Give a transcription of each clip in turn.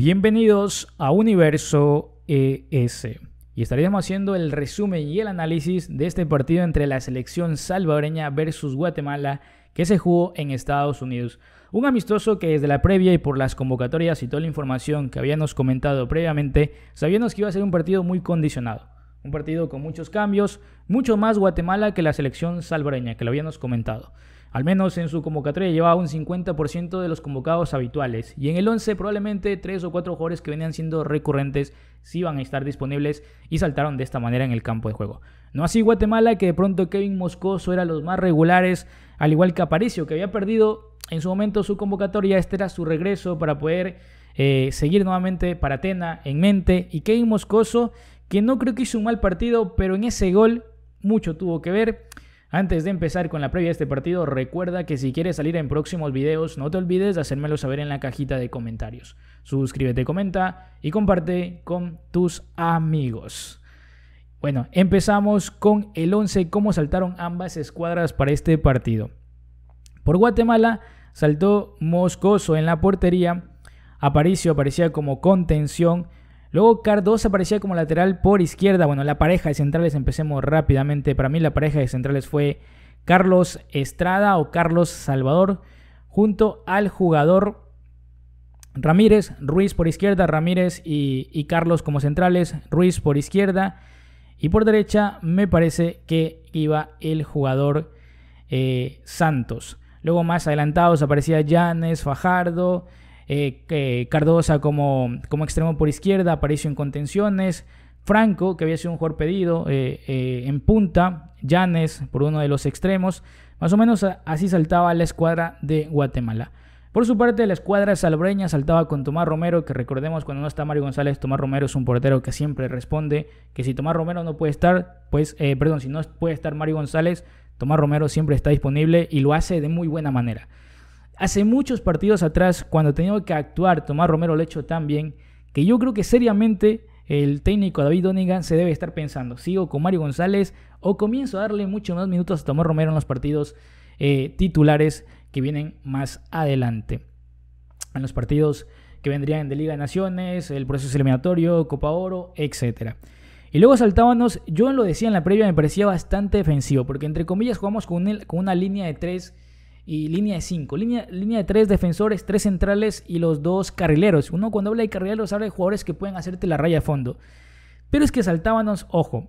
Bienvenidos a Universo ES. Y estaríamos haciendo el resumen y el análisis de este partido entre la selección salvadoreña versus Guatemala que se jugó en Estados Unidos. Un amistoso que desde la previa y por las convocatorias y toda la información que habíamos comentado previamente, sabíamos que iba a ser un partido muy condicionado. Un partido con muchos cambios, mucho más Guatemala que la selección salvadoreña, que lo habíamos comentado. Al menos en su convocatoria llevaba un 50% de los convocados habituales. Y en el 11 probablemente 3 o 4 jugadores que venían siendo recurrentes sí iban a estar disponibles y saltaron de esta manera en el campo de juego. No así Guatemala, que de pronto Kevin Moscoso era los más regulares, al igual que Aparicio, que había perdido en su momento su convocatoria. Este era su regreso para poder eh, seguir nuevamente para Atena en mente. Y Kevin Moscoso, que no creo que hizo un mal partido, pero en ese gol mucho tuvo que ver antes de empezar con la previa de este partido, recuerda que si quieres salir en próximos videos, no te olvides de hacérmelo saber en la cajita de comentarios. Suscríbete, comenta y comparte con tus amigos. Bueno, empezamos con el 11, cómo saltaron ambas escuadras para este partido. Por Guatemala saltó Moscoso en la portería, Aparicio aparecía como contención Luego Cardoso aparecía como lateral por izquierda. Bueno, la pareja de centrales, empecemos rápidamente. Para mí la pareja de centrales fue Carlos Estrada o Carlos Salvador junto al jugador Ramírez, Ruiz por izquierda, Ramírez y, Carlos como centrales, Ruiz por izquierda y por derecha me parece que iba el jugador eh, Santos. Luego más adelantados aparecía Yanes, Fajardo, eh, Cardosa como, como extremo por izquierda, apareció en contenciones, Franco, que había sido un jugador pedido, eh, eh, en punta, Llanes por uno de los extremos. Más o menos así saltaba la escuadra de Guatemala. Por su parte, la escuadra salbreña saltaba con Tomás Romero, que recordemos cuando no está Mario González, Tomás Romero es un portero que siempre responde, que si Tomás Romero no puede estar, pues, eh, perdón, si no puede estar Mario González, Tomás Romero siempre está disponible y lo hace de muy buena manera. Hace muchos partidos atrás, cuando tenía que actuar, Tomás Romero lo hecho tan bien, que yo creo que seriamente el técnico David Donegan se debe estar pensando, sigo con Mario González o comienzo a darle muchos más minutos a Tomás Romero en los partidos eh, titulares que vienen más adelante. En los partidos que vendrían de Liga de Naciones, el proceso eliminatorio, Copa Oro, etc. Y luego saltábamos, yo lo decía en la previa, me parecía bastante defensivo, porque entre comillas jugamos con una línea de tres y línea de 5. Línea, línea de 3 defensores, 3 centrales y los dos carrileros. Uno cuando habla de carrileros habla de jugadores que pueden hacerte la raya a fondo. Pero es que saltábamos, ojo,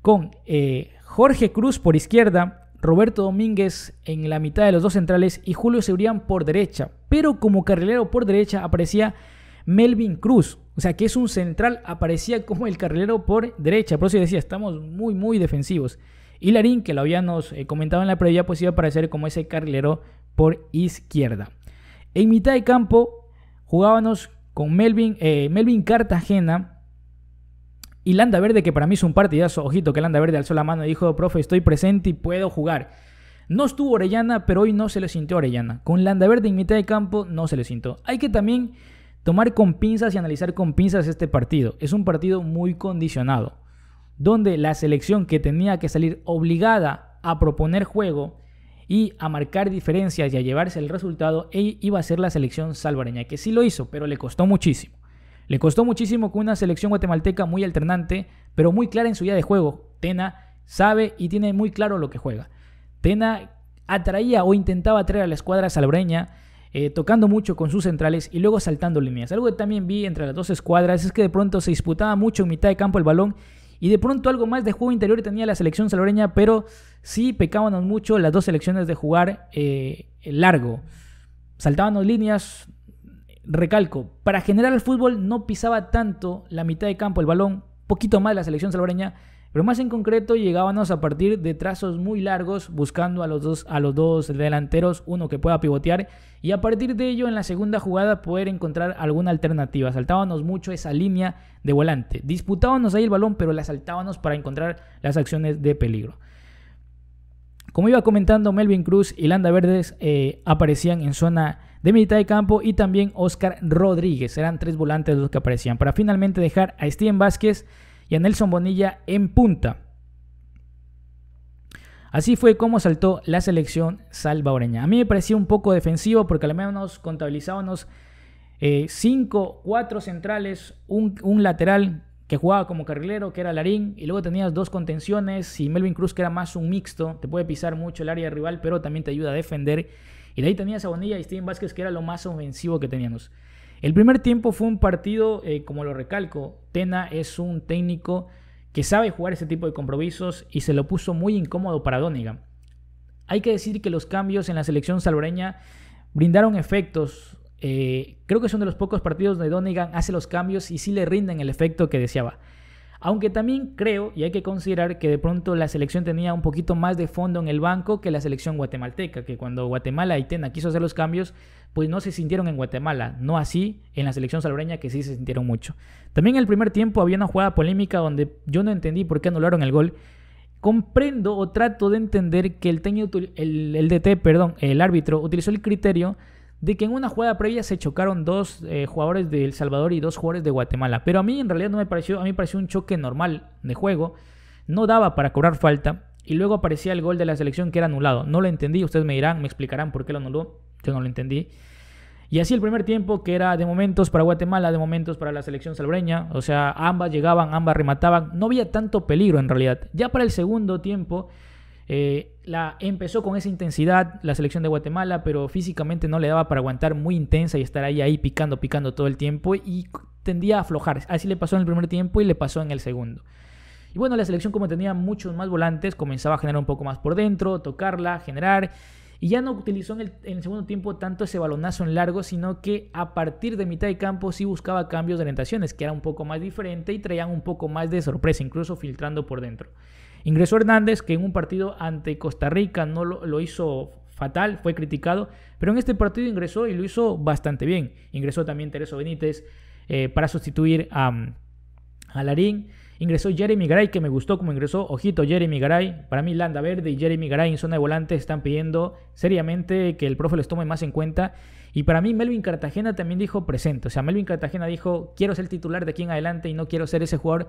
con eh, Jorge Cruz por izquierda, Roberto Domínguez en la mitad de los dos centrales y Julio Cebrián por derecha. Pero como carrilero por derecha aparecía Melvin Cruz. O sea, que es un central, aparecía como el carrilero por derecha. Por eso decía, estamos muy, muy defensivos. Y que lo habíamos eh, comentado en la previa, pues iba a aparecer como ese carrilero por izquierda. En mitad de campo jugábamos con Melvin, eh, Melvin Cartagena y Landa Verde, que para mí es un partidazo. Ojito que Landa Verde alzó la mano y dijo, profe, estoy presente y puedo jugar. No estuvo Orellana, pero hoy no se le sintió Orellana. Con Landa Verde en mitad de campo no se le sintió. Hay que también tomar con pinzas y analizar con pinzas este partido. Es un partido muy condicionado donde la selección que tenía que salir obligada a proponer juego y a marcar diferencias y a llevarse el resultado e iba a ser la selección salvareña, que sí lo hizo, pero le costó muchísimo. Le costó muchísimo con una selección guatemalteca muy alternante, pero muy clara en su día de juego. Tena sabe y tiene muy claro lo que juega. Tena atraía o intentaba atraer a la escuadra salvareña, eh, tocando mucho con sus centrales y luego saltando líneas. Algo que también vi entre las dos escuadras es que de pronto se disputaba mucho en mitad de campo el balón y de pronto algo más de juego interior tenía la selección salvadoreña, pero sí pecábamos mucho las dos selecciones de jugar eh, largo. Saltábamos líneas, recalco, para generar el fútbol no pisaba tanto la mitad de campo el balón, poquito más la selección salvadoreña, pero más en concreto llegábamos a partir de trazos muy largos buscando a los dos, a los dos delanteros, uno que pueda pivotear y a partir de ello en la segunda jugada poder encontrar alguna alternativa. Saltábamos mucho esa línea de volante. Disputábamos ahí el balón, pero la saltábamos para encontrar las acciones de peligro. Como iba comentando, Melvin Cruz y Landa Verdes eh, aparecían en zona de mitad de campo y también Oscar Rodríguez. Eran tres volantes los que aparecían para finalmente dejar a Steven Vázquez y a Nelson Bonilla en punta. Así fue como saltó la selección salvadoreña. A mí me parecía un poco defensivo porque al menos contabilizábamos 5, eh, 4 centrales, un, lateral que jugaba como carrilero, que era Larín, y luego tenías dos contenciones y Melvin Cruz que era más un mixto, te puede pisar mucho el área rival, pero también te ayuda a defender. Y de ahí tenías a Bonilla y Steven Vázquez que era lo más ofensivo que teníamos. El primer tiempo fue un partido, eh, como lo recalco, Tena es un técnico que sabe jugar ese tipo de compromisos y se lo puso muy incómodo para Donegan. Hay que decir que los cambios en la selección salvoreña brindaron efectos. Eh, creo que es uno de los pocos partidos donde Donegan hace los cambios y sí le rinden el efecto que deseaba. Aunque también creo, y hay que considerar que de pronto la selección tenía un poquito más de fondo en el banco que la selección guatemalteca, que cuando Guatemala y Tena quiso hacer los cambios, pues no se sintieron en Guatemala, no así en la selección salvadoreña que sí se sintieron mucho. También en el primer tiempo había una jugada polémica donde yo no entendí por qué anularon el gol. Comprendo o trato de entender que el, el, el DT, perdón, el árbitro utilizó el criterio de que en una jugada previa se chocaron dos eh, jugadores de El Salvador y dos jugadores de Guatemala. Pero a mí en realidad no me pareció, a mí me pareció un choque normal de juego. No daba para cobrar falta. Y luego aparecía el gol de la selección que era anulado. No lo entendí, ustedes me dirán, me explicarán por qué lo anuló. Yo no lo entendí. Y así el primer tiempo que era de momentos para Guatemala, de momentos para la selección salvadoreña. O sea, ambas llegaban, ambas remataban. No había tanto peligro en realidad. Ya para el segundo tiempo... Eh, la empezó con esa intensidad la selección de Guatemala, pero físicamente no le daba para aguantar muy intensa y estar ahí ahí picando, picando todo el tiempo y tendía a aflojar. Así le pasó en el primer tiempo y le pasó en el segundo. Y bueno, la selección como tenía muchos más volantes, comenzaba a generar un poco más por dentro, tocarla, generar. Y ya no utilizó en el, segundo tiempo tanto ese balonazo en largo, sino que a partir de mitad de campo sí buscaba cambios de orientaciones, que era un poco más diferente y traían un poco más de sorpresa, incluso filtrando por dentro. Ingresó Hernández, que en un partido ante Costa Rica no lo, hizo fatal, fue criticado, pero en este partido ingresó y lo hizo bastante bien. Ingresó también Tereso Benítez eh, para sustituir a, Larín. Ingresó Jeremy Garay, que me gustó como ingresó. Ojito, Jeremy Garay. Para mí, Landa Verde y Jeremy Garay en zona de volante están pidiendo seriamente que el profe les tome más en cuenta. Y para mí, Melvin Cartagena también dijo presente. O sea, Melvin Cartagena dijo: Quiero ser titular de aquí en adelante y no quiero ser ese jugador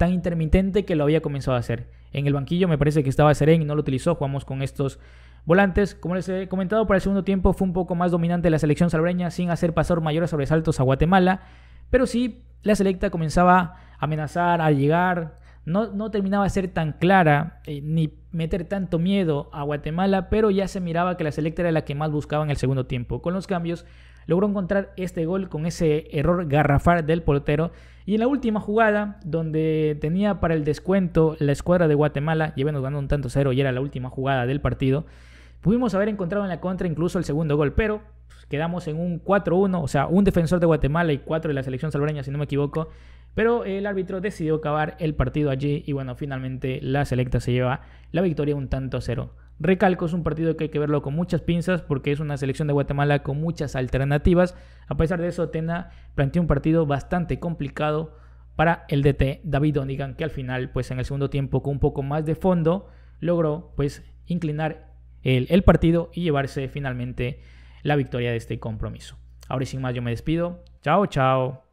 tan intermitente que lo había comenzado a hacer. En el banquillo me parece que estaba Seren y no lo utilizó. Jugamos con estos volantes. Como les he comentado, para el segundo tiempo fue un poco más dominante la selección salvadoreña sin hacer pasar mayores sobresaltos a Guatemala. Pero sí, la selecta comenzaba a amenazar, a llegar. No, no terminaba de ser tan clara eh, ni meter tanto miedo a Guatemala, pero ya se miraba que la selecta era la que más buscaba en el segundo tiempo. Con los cambios, logró encontrar este gol con ese error garrafal del portero. Y en la última jugada, donde tenía para el descuento la escuadra de Guatemala, llevando ganando un tanto cero y era la última jugada del partido, pudimos haber encontrado en la contra incluso el segundo gol, pero pues, quedamos en un 4-1, o sea, un defensor de Guatemala y cuatro de la selección salvadoreña, si no me equivoco. Pero el árbitro decidió acabar el partido allí y bueno, finalmente la selecta se lleva la victoria un tanto cero. Recalco, es un partido que hay que verlo con muchas pinzas porque es una selección de Guatemala con muchas alternativas. A pesar de eso, Tena planteó un partido bastante complicado para el DT David Donigan, que al final, pues en el segundo tiempo, con un poco más de fondo, logró pues inclinar el, el partido y llevarse finalmente la victoria de este compromiso. Ahora sin más, yo me despido. Chao, chao.